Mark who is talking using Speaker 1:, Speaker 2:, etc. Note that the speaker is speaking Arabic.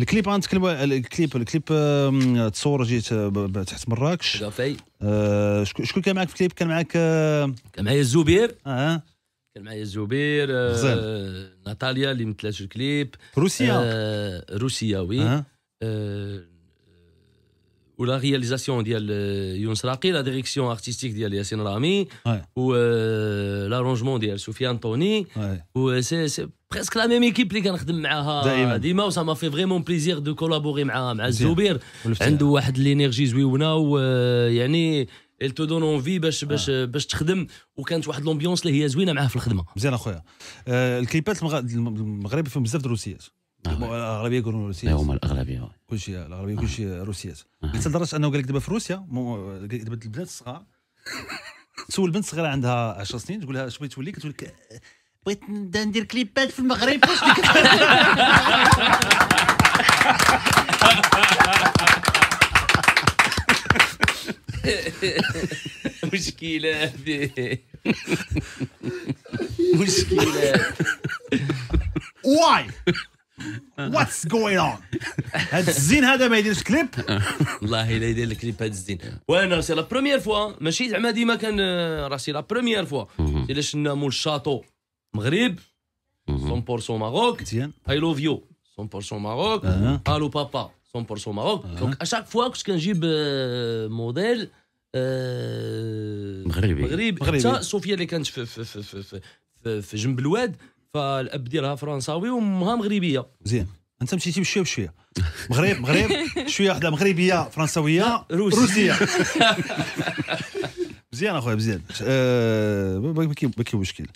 Speaker 1: الكليب غنتكلم الكليب الكليب تصور جيت آه، تحت مراكش آه شكون كان معاك في الكليب كان معاك آه كان معايا الزبير اه, آه. كان معايا
Speaker 2: الزبير آه ناتاليا اللي متلاش الكليب روسيا آه روسيا وي آه. آه ولا رياليزاسيون ديال آه، يونس راقي لا ديريكسيون ارتستيك ديال ياسين رامي آه. و آه لارونجمون ديال سفيان طوني آه. و سي بريسك لا ميم ايكيب اللي كنخدم معاها دائما ديما ما في فريمون بليزير دو كولابوري مع مع الزبير عنده واحد لينيرجي زويونه ويعني ال تو دون اونفي باش باش آه. باش تخدم وكانت واحد لومبيونس اللي هي زوينه معاه في الخدمه مزيان
Speaker 1: اخويا آه الكليبات المغربي فيهم بزاف دروسيات الروسيات آه، الاغلبيه يقولون روسيات هما الاغلبيه كلشي الاغلبيه كلشي آه. روسيات آه. حتى لدرجه انه قال لك دابا في روسيا دابا البنات الصغار تسول بنت صغيره عندها 10 سنين تقول لها بغيت تولي كتقول لك بغيت ندير كليبات في المغرب مشكلة
Speaker 2: هذه
Speaker 1: مشكلة واي واتس جوين اون هاد الزين هذا ما يديرش كليب
Speaker 2: والله الا يدير الكليب هاد الزين وانا سي لا بروميير فوا ماشي زعما ديما كان آه، راه سي لا بروميير فوا الا شنا مول الشاطو مغرب 100% Maroc. اي لوف يو 100% ماروك الو بابا 100% Maroc. دونك à chaque fois que je موديل مغربي مغربي حتى صوفيا اللي كانت في في في في في, في جنب الواد فالاب ديالها فرنساوي وامها مغربيه
Speaker 1: مزيان انت مشيتي بشويه بشويه مغرب مغرب شويه واحده مغربيه روسيه, روسيه مزيان اخويا مزيان ما كاين مشكل